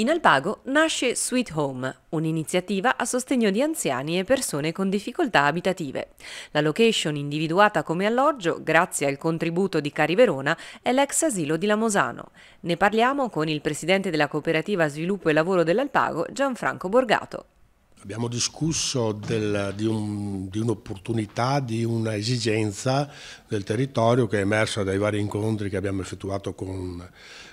In Alpago nasce Sweet Home, un'iniziativa a sostegno di anziani e persone con difficoltà abitative. La location individuata come alloggio, grazie al contributo di Cari Verona, è l'ex asilo di Lamosano. Ne parliamo con il presidente della cooperativa Sviluppo e Lavoro dell'Alpago, Gianfranco Borgato. Abbiamo discusso del, di, un'opportunità, un di un'esigenza del territorio che è emersa dai vari incontri che abbiamo effettuato con,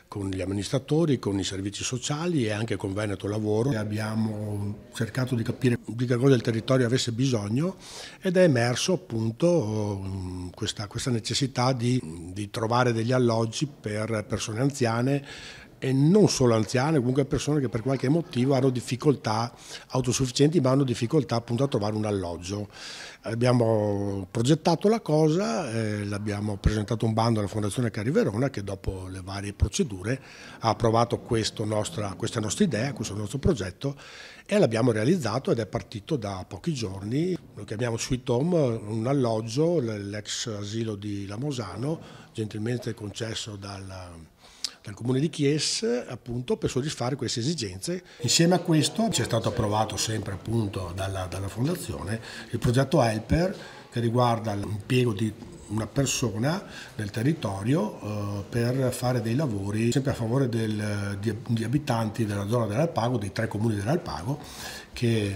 con, gli amministratori, con i servizi sociali e anche con Veneto Lavoro. Abbiamo cercato di capire di che cosa il territorio avesse bisogno ed è emerso appunto questa, questa necessità di, di, trovare degli alloggi per persone anziane e non solo anziane, comunque persone che per qualche motivo hanno difficoltà autosufficienti, ma hanno difficoltà appunto a trovare un alloggio. Abbiamo progettato la cosa, eh, l'abbiamo presentato un bando alla Fondazione Cari Verona che dopo le varie procedure ha approvato nostra, questa nostra idea, questo nostro progetto e l'abbiamo realizzato ed è partito da pochi giorni. Noi chiamiamo Sweet Home un alloggio, l'ex asilo di Lamosano, gentilmente concesso dal dal comune di Chies appunto per soddisfare queste esigenze. Insieme a questo ci è stato approvato sempre appunto dalla, dalla fondazione il progetto Helper che riguarda l'impiego di una persona nel territorio eh, per fare dei lavori sempre a favore del, di, di, abitanti della zona dell'Alpago, dei tre comuni dell'Alpago, che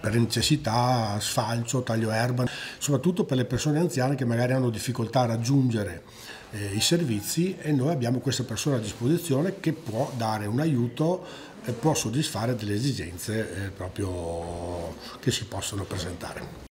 per necessità sfalcio, taglio erba, soprattutto per le persone anziane che magari hanno difficoltà a raggiungere eh, i servizi e noi abbiamo questa persona a disposizione che può dare un aiuto e può soddisfare delle esigenze eh, proprio che si possono presentare.